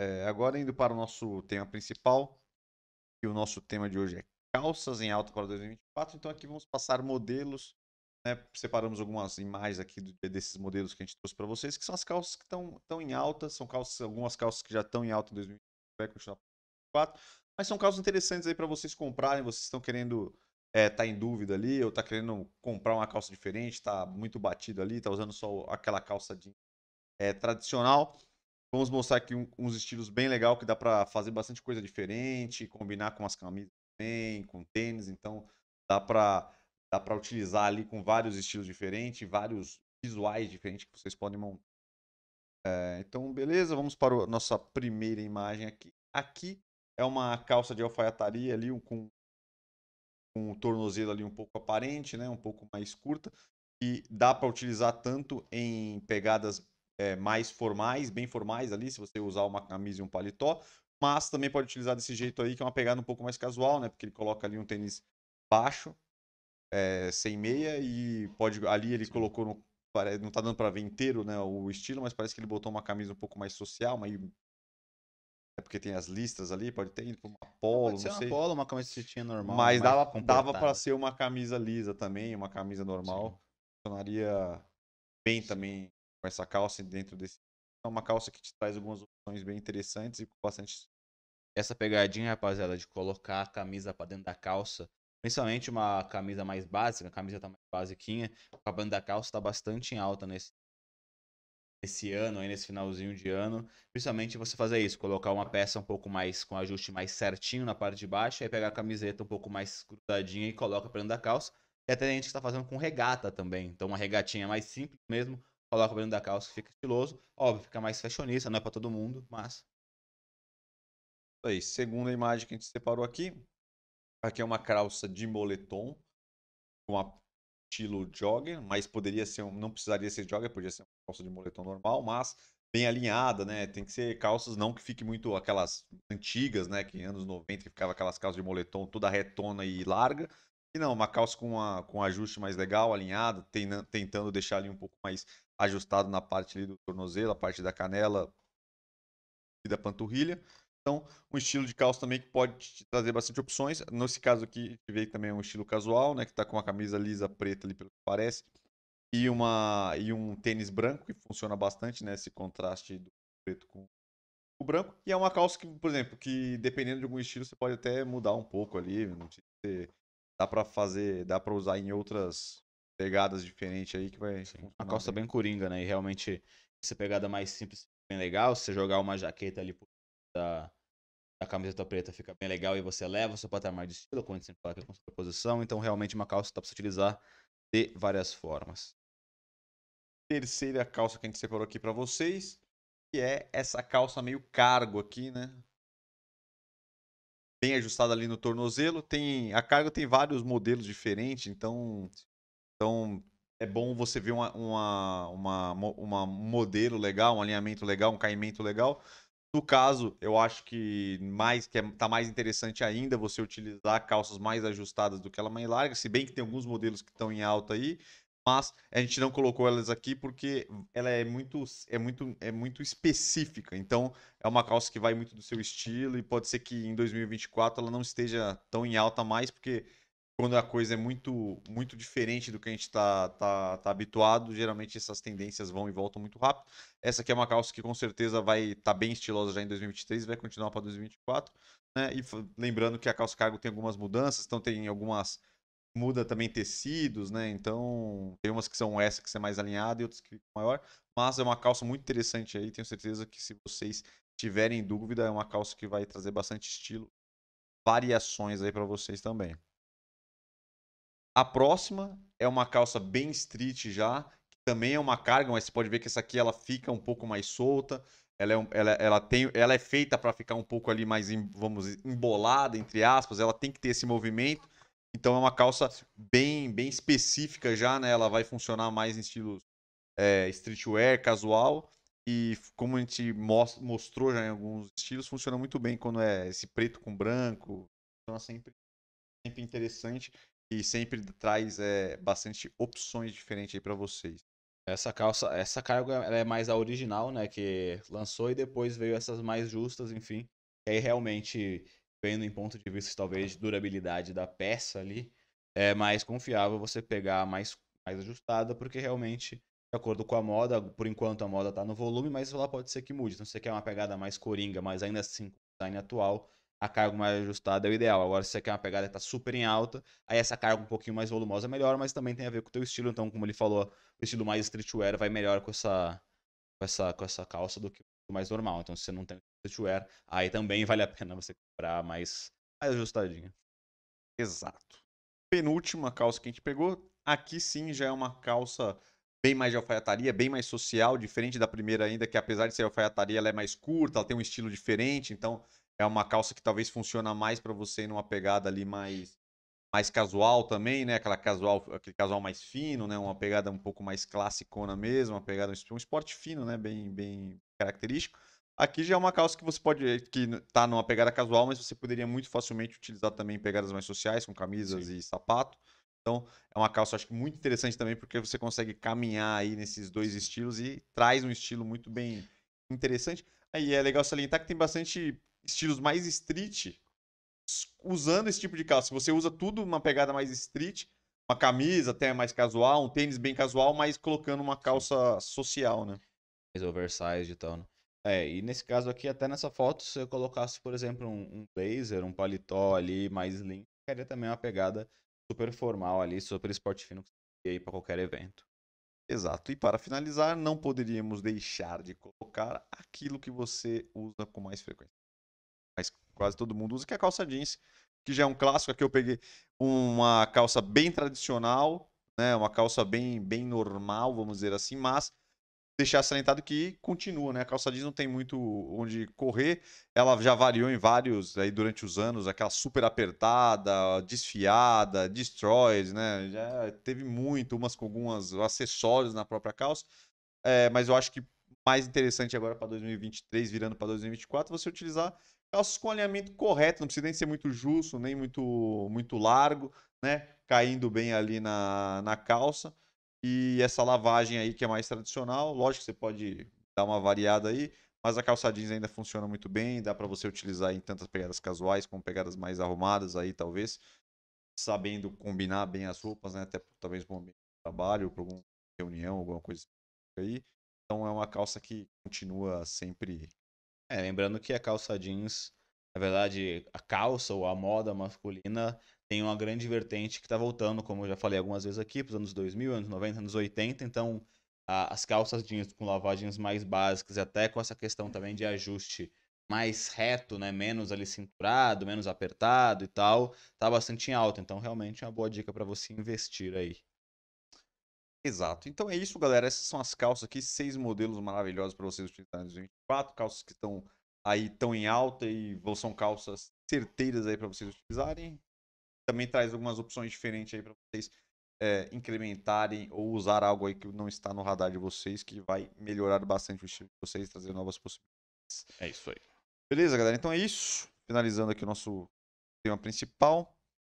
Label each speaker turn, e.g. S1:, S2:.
S1: É, agora indo para o nosso tema principal, que o nosso tema de hoje é calças em alta para 2024. Então aqui vamos passar modelos, né? separamos algumas imagens aqui do, desses modelos que a gente trouxe para vocês, que são as calças que estão em alta, são calças, algumas calças que já estão em alta em 2024, mas são calças interessantes aí para vocês comprarem, vocês estão querendo é, tá em dúvida ali, ou tá querendo comprar uma calça diferente, está muito batido ali, tá usando só aquela calça de, é, tradicional. Vamos mostrar aqui uns estilos bem legal que dá para fazer bastante coisa diferente, combinar com as camisas também, com tênis, então dá para dá para utilizar ali com vários estilos diferentes, vários visuais diferentes que vocês podem montar. É, então, beleza, vamos para a nossa primeira imagem aqui. Aqui é uma calça de alfaiataria ali com, com o tornozelo ali um pouco aparente, né, um pouco mais curta, e dá para utilizar tanto em pegadas é, mais formais, bem formais ali, se você usar uma camisa e um paletó. Mas também pode utilizar desse jeito aí, que é uma pegada um pouco mais casual, né? Porque ele coloca ali um tênis baixo, é, sem meia, e pode. Ali ele colocou no, Não tá dando para ver inteiro né, o estilo, mas parece que ele botou uma camisa um pouco mais social, mas é porque tem as listras ali, pode ter uma polo, pode ser não sei. Uma
S2: polo, uma tinha normal. Mas dava, dava para
S1: ser uma camisa lisa também, uma camisa normal. Sim. Funcionaria bem também com essa calça dentro desse. É uma calça que te traz algumas opções bem interessantes
S2: e com bastante. Essa pegadinha, rapaziada, de colocar a camisa para dentro da calça, principalmente uma camisa mais básica, a camisa tá mais basiquinha, a banda da calça tá bastante em alta nesse esse ano, aí nesse finalzinho de ano, principalmente você fazer isso, colocar uma peça um pouco mais com ajuste mais certinho na parte de baixo, aí pegar a camiseta um pouco mais grudadinha e coloca pra dentro da calça. E até a gente que está fazendo com regata também. Então, uma regatinha mais simples mesmo, coloca o Breno da calça, fica estiloso. Óbvio, fica mais fashionista, não é para todo mundo, mas. Aí, segunda imagem que a gente separou aqui. Aqui é uma calça
S1: de moletom, com estilo jogger, mas poderia ser, um, não precisaria ser jogger, podia ser uma calça de moletom normal, mas bem alinhada, né? Tem que ser calças não que fique muito aquelas antigas, né? Que anos 90 que ficava aquelas calças de moletom toda retona e larga. E não, uma calça com, uma, com um ajuste mais legal, alinhado, tentando deixar ali um pouco mais ajustado na parte ali do tornozelo, a parte da canela e da panturrilha. Então, um estilo de calça também que pode te trazer bastante opções. Nesse caso aqui, tive também um estilo casual, né? Que está com uma camisa lisa preta ali, pelo que parece. E, uma, e um tênis branco, que funciona bastante, né? Esse contraste do preto com o branco. E é uma calça que, por exemplo, que dependendo de algum estilo, você pode até mudar um pouco ali. Não precisa ter
S2: dá para fazer, dá para usar em outras pegadas diferentes aí que vai. Sim. A costa é bem. bem coringa, né? E realmente essa pegada mais simples bem legal. Se você jogar uma jaqueta ali por da, da camiseta preta fica bem legal e você leva o seu patamar de estilo quando você fala com sua posição. Então realmente uma calça dá para se utilizar de várias formas.
S1: Terceira calça que a gente separou aqui para vocês, que é essa calça meio cargo aqui, né? tem ajustado ali no tornozelo. Tem a carga tem vários modelos diferentes, então, então é bom você ver uma, uma, uma, uma modelo legal, um alinhamento legal, um caimento legal. No caso, eu acho que mais que é, tá mais interessante ainda você utilizar calças mais ajustadas do que ela mais larga, se bem que tem alguns modelos que estão em alta aí mas a gente não colocou elas aqui porque ela é muito é muito é muito específica. Então é uma calça que vai muito do seu estilo e pode ser que em 2024 ela não esteja tão em alta mais porque quando a coisa é muito muito diferente do que a gente está tá, tá habituado, geralmente essas tendências vão e voltam muito rápido. Essa aqui é uma calça que com certeza vai estar tá bem estilosa já em 2023 e vai continuar para 2024. Né? E lembrando que a calça cargo tem algumas mudanças, então tem algumas muda também tecidos, né? Então, tem umas que são essa que é mais alinhada e outras que ficam maior. Mas é uma calça muito interessante aí. Tenho certeza que se vocês tiverem dúvida, é uma calça que vai trazer bastante estilo, variações aí para vocês também. A próxima é uma calça bem street já, que também é uma carga, mas você pode ver que essa aqui ela fica um pouco mais solta. Ela é, um, ela, ela tem, ela é feita para ficar um pouco ali mais, vamos embolada, entre aspas. Ela tem que ter esse movimento então é uma calça bem, bem específica já, né? Ela vai funcionar mais em estilos é, eh, streetwear, casual. E como a gente most mostrou já em alguns estilos, funciona muito bem quando é esse preto com branco. Então é sempre, sempre
S2: interessante e sempre traz é, bastante opções diferentes aí para vocês. Essa calça, essa carga ela é mais a original, né? Que lançou e depois veio essas mais justas, enfim. E aí realmente vendo em ponto de vista, talvez, de durabilidade da peça ali, é mais confiável você pegar mais, mais ajustada, porque realmente, de acordo com a moda, por enquanto a moda está no volume, mas ela pode ser que mude. Então, se você quer uma pegada mais coringa, mas ainda assim com design atual, a carga mais ajustada é o ideal. Agora, se você quer uma pegada que está super em alta, aí essa carga um pouquinho mais volumosa é melhor, mas também tem a ver com o teu estilo. Então, como ele falou, o estilo mais streetwear vai melhor com essa, com essa, com essa calça do que mais normal. Então, se você não tem streetwear, aí também vale a pena você comprar mais, mais ajustadinha. Exato.
S1: Penúltima calça que a gente pegou. Aqui sim já é uma calça bem mais de alfaiataria, bem mais social, diferente da primeira ainda, que apesar de ser alfaiataria, ela é mais curta, ela tem um estilo diferente, então é uma calça que talvez funciona mais para você numa pegada ali mais mais casual também, né? Aquela casual, aquele casual mais fino, né? Uma pegada um pouco mais classicona mesmo, uma pegada um esporte fino, né? Bem, bem característico. Aqui já é uma calça que você pode que tá numa pegada casual, mas você poderia muito facilmente utilizar também pegadas mais sociais, com camisas Sim. e sapato. Então, é uma calça acho que muito interessante também porque você consegue caminhar aí nesses dois estilos e traz um estilo muito bem interessante. Aí é legal salientar que tem bastante estilos mais street usando esse tipo de calça. Se você usa tudo uma pegada mais street, uma camisa até mais casual, um tênis bem casual, mas colocando uma
S2: calça social, né? Mais oversized e tal, né? É, e nesse caso aqui, até nessa foto, se eu colocasse, por exemplo, um, um blazer, um paletó ali mais limpo, ficaria também uma pegada super formal ali, super esporte fino que você aí para qualquer evento. Exato. E para
S1: finalizar, não poderíamos deixar de colocar aquilo que você usa com mais frequência mas quase todo mundo usa, que é a calça jeans, que já é um clássico. Aqui eu peguei uma calça bem tradicional, né? Uma calça bem, bem normal, vamos dizer assim, mas deixar salientado que continua, né? A calça jeans não tem muito onde correr. Ela já variou em vários aí durante os anos, aquela super apertada, desfiada, destroys né? Já teve muito, umas com alguns acessórios na própria calça. É, mas eu acho que mais interessante agora para 2023, virando para 2024, você utilizar calças com alinhamento correto, não precisa nem ser muito justo, nem muito, muito largo, né? Caindo bem ali na, na calça. E essa lavagem aí que é mais tradicional, lógico que você pode dar uma variada aí, mas a calça jeans ainda funciona muito bem, dá para você utilizar em tantas pegadas casuais como pegadas mais arrumadas aí, talvez, sabendo combinar bem as roupas, né? Até talvez para um trabalho, para alguma reunião, alguma coisa
S2: aí. Então é uma calça que continua sempre. É, lembrando que a calça jeans, na verdade, a calça ou a moda masculina tem uma grande vertente que está voltando, como eu já falei algumas vezes aqui, para os anos 2000, anos 90, anos 80. Então, a, as calças jeans com lavagens mais básicas, e até com essa questão também de ajuste mais reto, né, menos ali cinturado, menos apertado e tal, tá bastante em alta. Então, realmente é uma boa dica para você investir aí. Exato. Então é isso, galera. Essas
S1: são as calças aqui, seis modelos maravilhosos para vocês utilizarem em 2024. Calças que estão aí tão em alta e são calças certeiras aí para vocês utilizarem. Também traz algumas opções diferentes aí para vocês é, incrementarem ou usar algo aí que não está no radar de vocês, que vai melhorar bastante o estilo de vocês, trazer novas possibilidades. É isso aí. Beleza, galera? Então é isso. Finalizando aqui o nosso tema principal.